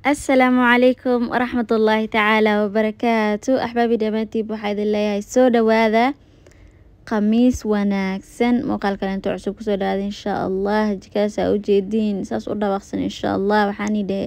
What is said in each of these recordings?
asalaamu calaykum waraxmatullaahi tacaala wabarakaatu axbaabi dhammaantiib waxaa idin leeyahay soo dhowaada khamiis wanaagsan muuqaalkale inta cusub kusoo dhawaada insha allah jikadaas u jeediin saas u dhawaaqsan insha allah waxaani dhehe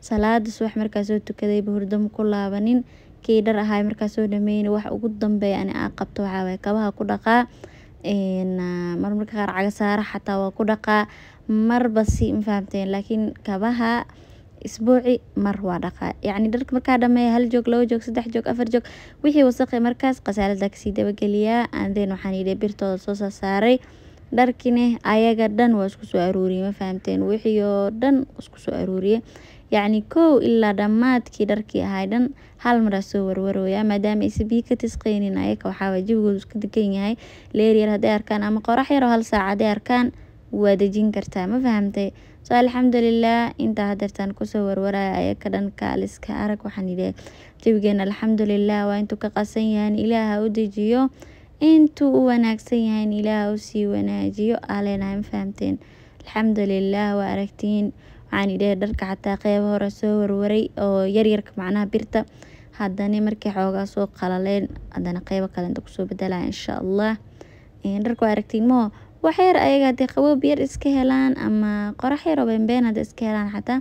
salaada subax markan soo tukaday ba hurdo kii dhar ahay markan soo dhameyne waxa ugu dambeeyo ani aan qabto waxaa kabaha ku dhaqaa marmarka qaar caga xataa waa ku dhaqaa marba si mafahamteen laakiin kabaha isbuuci mar waa dhaqaa yacni dharka markaa dhameeya hal joog laba joog saddex joog afar joog wixii wasaqe markaas khasaalada kasii dabageliyaa andeen waxaan yidhi birtooda soo saasaaray dharkine ayaga dhan waa isku soo aruuriyey ma fahamteen wixii oo dhan isku soo aruuriyey yacni kow ilaa dhammaadkii dharkii ahay dhan hal maraa soo warwarooya maadaama aysan biyo ka tisqeynin ayaka waxaaway jibigooda iska degan yahay leer yar hadday arkaan ama qorax yaroo hal saaca hadday arkaan waa dejin kartaa ma fahamtay so alxamdulilah intaa hadeertaan kusoo warwaraya ayaka dhanka aliska arag waxaan yidhaha jabigeena alxamdulilah waa intuu ka qasan yahan ilaaha u dejiyo intuu u wanaagsan yahan ilaaha usii wanaajiyo alenahay ma fahamteen alxamdulilah waa aragtiin waxaan idhahe dharka xataa qeybo hore soo warwaray oo yaryarka macnaha birta hadana markay xoogaa soo qalaleen hadana qeybo kale inta kusoo badalaya insha allah dharka waa aragtiin maho wax yar ayaga hadii qaboob yar iska helaan ama qorax yar oo beenbeen hadii iska helaan xataa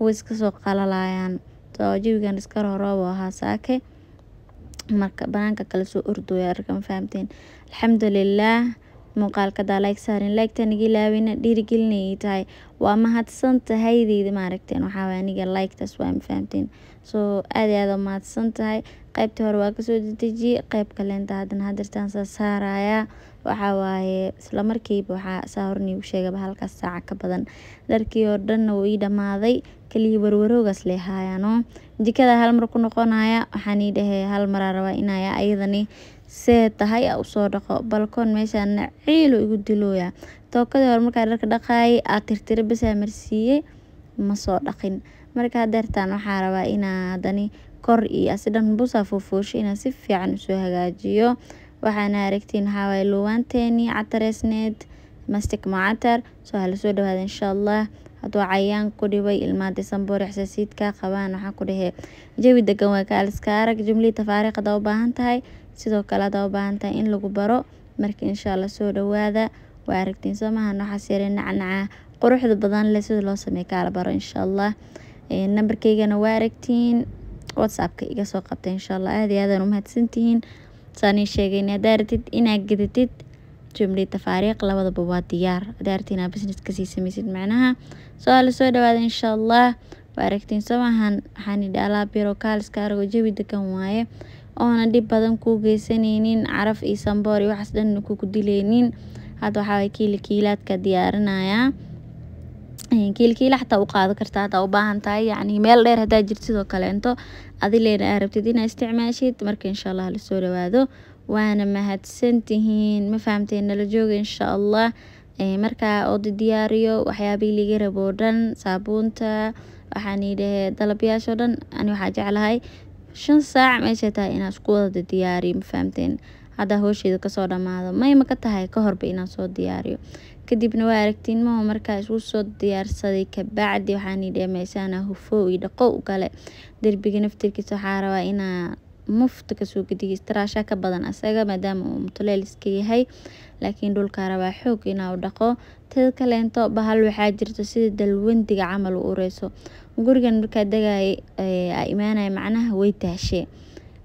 way iskasoo qalalayaan so jawigan iska rooroob ahaa saake marka banaanka kala soo ordooya dharka ma fahamteen alxamdulilaah muuqaalka daalaeg saarin laygtanigi ilaaweyna dhiirigelinayay tahay waa mahadsan tahaydeyda maaragteen waxaa aniga laygtaas waa mafahamteen soo aad aada mahadsan tahay qaybtii hore waa kasoo dedejiyey qayb kaleenta haddana hadirtaan saa saarayaa waxaa waaye isla waxaa saa horan sheegaba halkaas saaca ka badan dharkii oo dhanna wuu ii dhammaaday kaliya warwaroogaas lay jikada hal mar ku noqonaya waxaan ii dhahey hal maraa rabaa inaya ayadani see tahay aa usoo dhaqo balkoon meeshaana naciilo igu dilooya tookadii hore markaa dharka dhaqaayay aad tirtira basaa marsiiyey ma soo dhaqin markaa deertan waxaa rabaa inaadani kor iyo asidhan busaa foofoosho inaan si fiican usoo hagaajiyo waxaana aragtiin waxaawaaye luwaanteenii catareesneed mastic macatar soo halasoo dhawaada insha allah hadduu cayaan ku dhibay ilmaa disemboor xsaasiidka qabaan waxaa ku dhahee jawi degan waa kaaliska arag jumlihii tafaariiqda u baahan tahay sidoo kale adaa u baahan tahay in lagu baro marka insha soo dhawaada waa aragtiin soomahan waxaas yare nacnaca quruxda badan leh sida loo sameeyo kaala baro insha allah nambarkaygana waa aragtiin whatsappka iga soo qabta insha allah aad iyo aadaan umahadsantihiin saanii sheegayn haddaa ratid inaad gadatid jumlii tafaariiq labadaba waa diyaar haddaa ratid inaad business kasii samaysid macnaha soo alla soo dhawaada insha allah waa aragtiin soo waxaan idhi alaab yaroo jawi degan waaye oona dhib badan kuu geysaneynin caraf iyo samboor iyo waxaas dhanna kuku dileynin hadda waxaa waye kiilikiilaadka diyaarinayaa kiilkiila xataa u qaado kartaa haddaa u baahan tahay yacni meel dheer haddaa jirto sidoo kaleento adileena aa ah, rabtid inaa isticmaashid marka insha allah lasoo dhawaado waana mahadsantihiin ma fahamteen nala jooga insha allah markaa oo diyaariyo waxyaabihii laga rabo o dhan saabuunta waxaan idhahee dalabyaasha dhan ani waxaa jeclahay shan saac meeshay tahay inaa isku wada diyaariyo mafahamteen hadaa howsheeda kasoo dhamaado mayma ka tahay ka horba inaan soo diyaariyo kadibna waa aragtiin maho markaa isku soo diyaarsaday kabacdi waxaani dheemeysaanaa hufoo iyo dhaqow gale derbiga naftirkiisa waxaa rabaa inaa mufta kasoo gedigiis taraashaa ka badan asaga maadaama uu mutuleel iska yahay laakiin dhulkaa rabaa xoog inaa u dhaqo teed kaleento bahal waxaa jirto sida dalwandiga camal u ureyso gurigan markaa dagaye aa imanaya macnaha way tahshe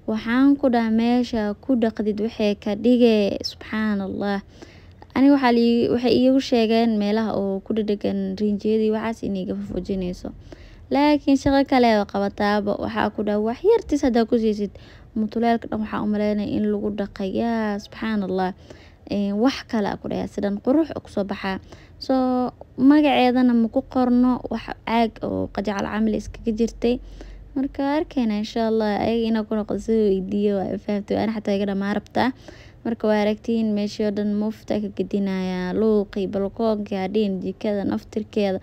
waxaan ku dhaha meesha ku dhaqdid waxee kadhige subxaan allah aniga waxay iigu sheegeen meelaha oo ku dhadhagan rinjiyada waxaas inay gafafujineyso laakiin shaqo kale qabataaba waxaa ku dhaha wax yartiis hadaa kusiysid mutuleelka dhan waxaa umaleynaya in lagu dhaqay yaa subxaan allah wax kale ku dhaha sidan qurux kusoo baxaa soo magaceedana maku qorno wax caag oo qajacal camal iskaga jirtay marka arkayna insha allah ayaga ku noqon sida weydiiyo waa ifahamtay waana xataa iga dhamaa rabtaa marka waa aragtiin meeshii oo dhan muuftaa ah ka gedinayaa luuqii balkoonka hadhiin jikada naftirkeeda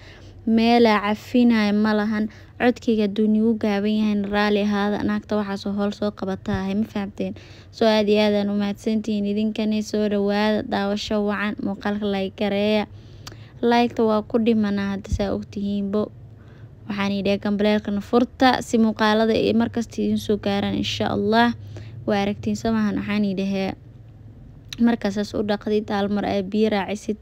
meelaa cafinaya ma lahan codkayga aduuni u gaaban yahayn raali ahaada naagta waxaasoo howl soo qabataa ahay ma fahamteen soo aad iyo aadaan u mahadsantihiin idinkanay soo dhawaada daawasho wacan muuqaalka laga laygta waa ku dhimana hadda saa ogtihiinbo waxaan idhahay gambaleelkana furta si muuqaalada ay markasta idiin soo gaaraan insha allah waa aragtiin samahan waxaan idhahaa markaasaas u dhaqdid aalmar aa biyo raacisid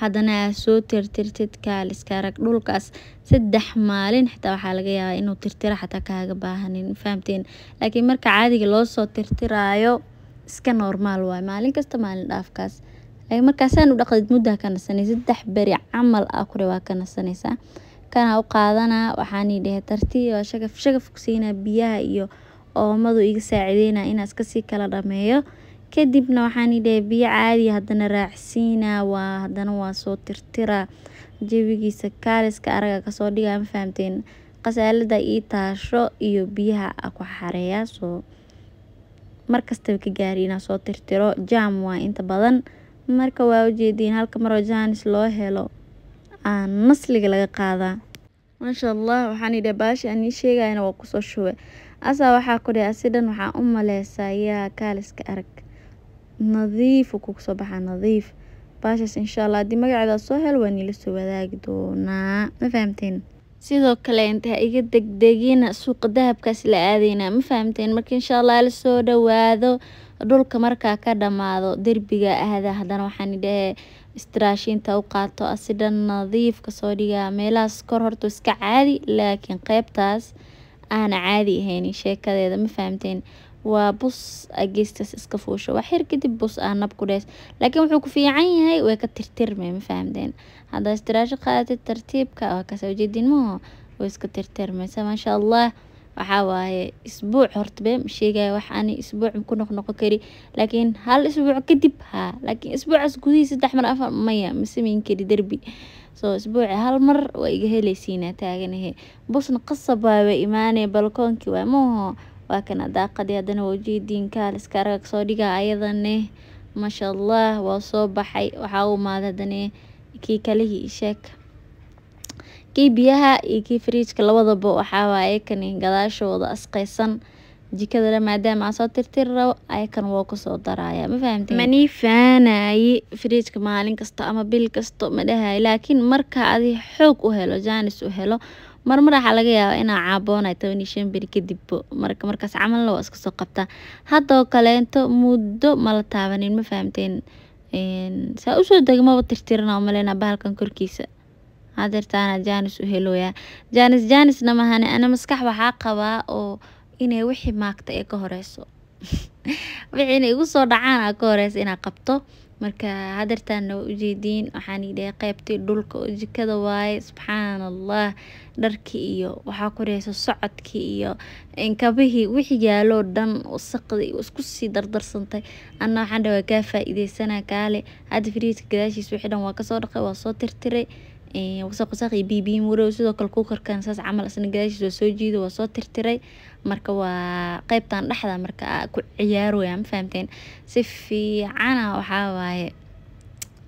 haddana aa soo tirtirtid kaaliska arag dhulkaas saddex maalin xitaa waxaa laga yaabaa inuu tirtira xataa kaaga baahanin fahamteen laakiin marka caadiga loo soo tirtiraayo iska normaal waay maalin kasta maalin dhaafkaas laakiin markaasaan u dhaqdid muddaa ka nasanaysa saddex beri camal ah kure waa ka nasanaysaa kana u qaadanaa waxaanii dhehe tartiib waa shagaf shagaf kusiinaa biyaha iyo oomadu iga saacideynaa inaan iskasii kala dhameeyo kadibna waxaanii dhehe biyo caadiya ah haddana raacsiinaa waa haddana waa soo tirtiraa jabigiisa kaaliska araga kasoo dhigaa ma fahamteen qasaalada ii taasho iyo biyaha a ku xareeyaa soo markastaba ka gaari inaa soo tirtiro jaam waa inta badan marka waa ujeediin halka maroo jahanis loo helo aa nasliga laga qaadaa maasha allah waxaan idha baasha anii sheegayana waa kusoo shube asaa waxaa ku dheh asidhan waxaa u maleysaa yaa kaaliska arag nadiifu kuusoo baxaa nadiif baashaas insha allah haddii magaceeda soo hel waa niila soo wadaagi doonaa ma fahamteen sidoo kale inta ha iga degdegina suuqa dahabkaas la aadaynaa ma fahamteen marka insha allah la soo dhawaado dhulka markaa ka dhamaado derbiga ahda hadana waxaan idhahee eh, istiraashiinta u qaato asidan ah nadiifka soo dhigaa meelahaas kor horta iska caadi laakiin qeybtaas aana caadi ahayn sheekadeeda ma fahamteen waa bus ageestaas iska fuusho waa xir kadib bus ah nab ku dhees laakiin wuxuu ku fiican yahay way ka tirtirme ma fahamteen haddaa istiraasho qaadatid tartiibka oo kasoo jeedin maho way iska tirtirmaysa maasha allah waxaa waaye isbuuc horta been ma sheegaya wax ani isbuuc ku noqnoqon kari laakiin hal isbuuc kadib haa laakiin isbuucaas gudihii saddex mar afar maya ma kari derbi soo isbuuci hal mar waa iga helaysiinaa taaganahe busna qasab waaba imaanee balkoonkii waa mooho waa kana daaqadii haddana wajidiin kaaliska argag soo dhiga ayadane maasha allah waa soo baxay waxaa u maada hadane kii kalihii isheeg Kii biyaha iyo kii fridge ka lawadaba waxaa waye kan gadashooda asqeysan jikada leh maadama aan soo tirtiri rabo ayakan waan kusoo daraya mafahante. Mani faanayi fridge ka maalin kasto ama bil kasta madahayo lakin marka adhi xoog u helo janis u helo marmar waxaa lagayaaba inaa caboonayo tawan iyo shan beri kadib bo marka markas camal na waa iskasoo qabtaa. Hadoo kaleeto mudo malataabanin mafahante saa usoo dage maba tirtirini bahalkan korkiisa adeertana jaanis u helooya janis jaanisna mahane ana maskax waxaa qabaa oo inay wixii maagta ee ka horeyso wixii inay igu soo dhacaan aa ka horeysa inaa qabto marka hadeertaana waa ujeediin waxaan idhahay qeybtii dhulka oo jikada waaye subxaan allah dharkii iyo waxaa koreysa socodkii iyo inkabihii wixi yaaloo dhan wasaqdi isku sii dardarsantay anna waxaan dha waa kaa faa kaale hadda firiidka gadaashiisa wixi dhan waa kasoo dhaqay waa soo tirtiray wasaq wasaq iyo biibiin warow sidoo kale kuukarkan saas camal isna gadaashiis waa soo jiida waa soo tirtiray marka waa qeybtan dhexda marka ku ciyaarooya ma fahamteen si fiicana waxaa waaye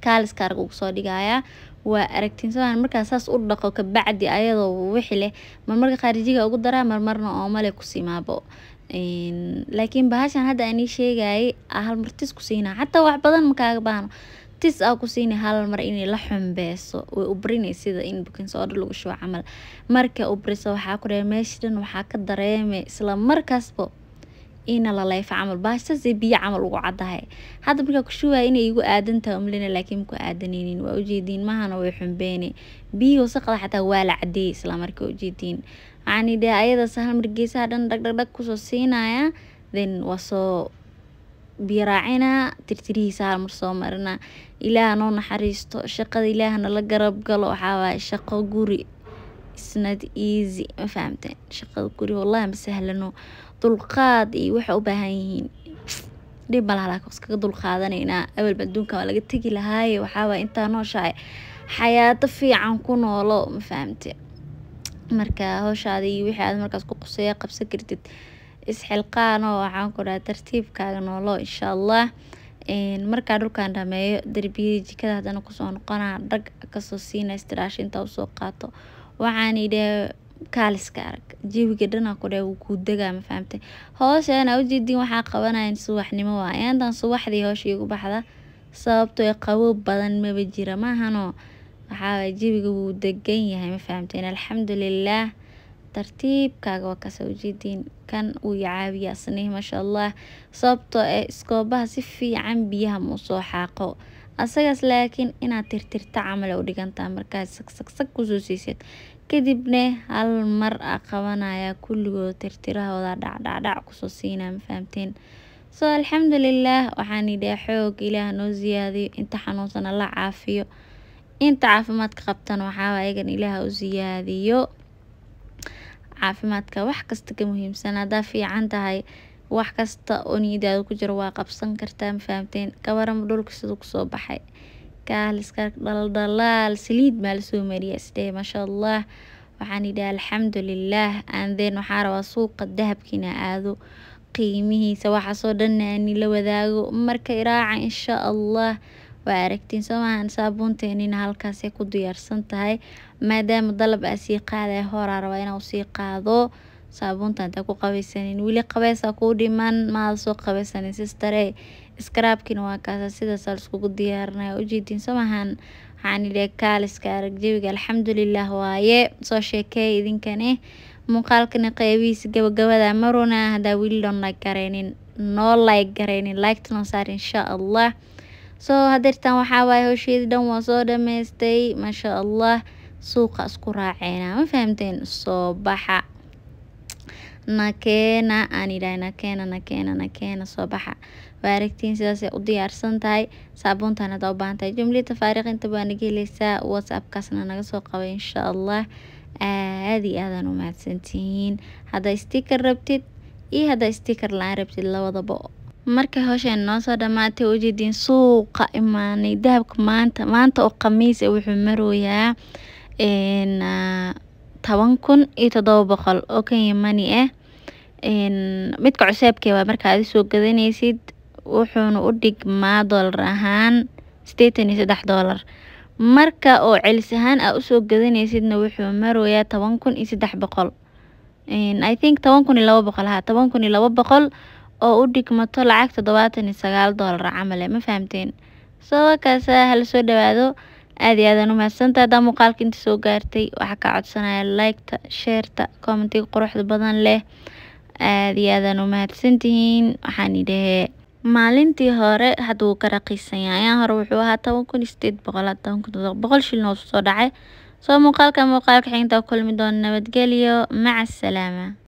kaaliska ugu soo dhigayaa waa aragtiin soodaan markaa saas u dhaqo kabacdi ayadoo wixi leh marmarka khaarijiga ugu daraa marmarna oomale kusimaabo laakiin bahashan hadda anii sheegayay halmartis ku siinaa xataa wax badan makaaga baano tis aa ku hal mar inay la xumbeeso way ubrinay sida in bookings order lagu shubo camal marka ubriso waxaa ku dhahay meesha waxaa ka dareemay isla markaasba ina lalayfa camal baashtaasee biyo camal ugu caddahay hadda markaa ku shuwaya inay igu aadantaha umlina laakiin maku aadanaynin waa ujeediin mahana way xumbeene biyihii wasaqada xataa waa la cadeeyay isla markaa ujeediin waxaan idhaha ayadaas hal mar geesaha dhan dhagdhagdhag kusoo siinaya then waa soo biyo raacina tirtirihiisa halmar soo marina ilaah noo naxariisto shaqada ilaah nala garab galo waxaa shaqo guri isnad easy ma fahamteen shaqada guri wallahi ma sahlano dulqaad iyo waxay u baahan yihiin dhib malahalaaka iskaga dulqaadanaynaa awalba adduunka waa laga tegi lahaaye waxaa intaa nooshahay xayaado fiican ku noolo ma fahamte marka howshaada iyo wixii aad markaas ku quseeya qabsan kartid isxilqaano waxaan ku dhaha tartiibkaaga noolo insha allah markaa dhulkaan dhameeyo darbiyadii jikada haddana kusoo noqonaa dhag kasoo siina istiraasha intaa usoo qaato waxaan idhaha kaaliska arag jeewiga dhanaa ku dhaha wuu kuu degaa ma fahamtay hoosha anaa waxaa qabanayan subaxnimo waa intaan subaxdii hoosha igu baxda sababtoo ee ah qabow badan maba jira maahanoo waxaa jeewiga wuu degan yahay ma fahamteen alxamdulilaah tartiibkaaga waa kasoo ujeediin kan wuu icaawiyaa isnihi maasha allah sababtoo ee ah iskoobaha si fiican biyaha mau xaaqo asagaas laakiin inaad tirtirta camale u dhigantaha markaas sagsagsag kusoo siisid kadibne hal mar a qabanaya kulligood tirtirahooda dhacdhacdhac kusoo siinaa ma soo alxamdulilaah waxaan idhaa xoog ilaah noo siyaadiyo inta xanuunsan alla caafiyo inta caafimaadka qabtan waxaaba ayagan ilaah u siyaadiyo caafimaadka wax kasta ka muhiimsan haddaa fiican tahay wax kasta oo niyadaada ku jiro waa qabsan kartaa ma fahamteen kawarama dhulka siduu kusoo baxay kaaliska dhaldhalaal saliid baa lasoo mariya isdhehe maasha allah waxaan idhi alxamdulilaah anden waxaa rabaa suuqa dahabkiina aado qiimihiisa waxaasoo dhan ani la wadaago marka iraaca insha allah waa aragtiin soomahan saabuunteenina halkaasay ku diyaarsan tahay maadaama dalab aa sii qaadaya horaa rabaa inaa usii qaado saabuunta intaa ku qabaysanin weli qabaysaa kuu dhiman maada soo qabaysanin sistare iskaraabkiina waa kaasa sidaasa laiskugu diyaarinaya ujeediin soomahan waxaan idhi kaaliska aragjawiga alxamdulilaah waaye soo sheekeeya idinkani muuqaalkana qeybihiisa gabagabada marona hadaa weli loon gareynin noo like gareynin like tanosaar insha allah soo hadeertan waxaa waaye howsheedii dhan waan soo dhamaystay maashaa allah suuqa isku raaceena ma fahamteen soo baxa nakeena aan yidhahay nakeena nakeena nakeena soo baxa waa aragtiin sidaasay u diyaarsan tahay saabuuntan haddaa u baahan tahay jumlii tafaariiq intaba naga heleysaa whatsappkaasna naga soo qabay insha allah aada iyo aadaan u mahadsantihiin haddaa sticker rabtid iyo haddaa sticker la-aan rabtid labadaba markay howshan noosoo dhamaatay ujeediin suuqa imaanay dahabka maanta maanta oo khamiis ah wuxuu marooyaa toban kun iyo todoba boqol oo kenya mani ah eh. midka cuseebkee waa marka aada soo gadanaysid wuxuuna u dhigmaa doolar ahaan sideetan iyo saddex doolar marka oo celis ahaan aa usoo gadanaysidna wuxuu marooyaa toban kun iyo saddex boqol i think toban kun iyo laba boqol ha toban kun iyo laba boqol oo u dhigmato lacag todobaatan iyo sagaal doolar camal eh, ma fahamteen soo kaas hala soo dhawaado aad iyo aadaan umahadsantahay haddaa muuqaalka inta soo gaartay waxaa ka codsanaya liketa sheerta commentiga quruxda badan leh aad iyo aadaan umahadsantihiin waxaan idhahee maalintii hore hadda ka raqiisan yahay ayaan hore wuxuu ahaa toban kun iyo boqol toban kun todoba boqol shilin oo soo dhacay soo muuqaalka muuqaalka xigta kulmi doona nabadgelyo maca asalaama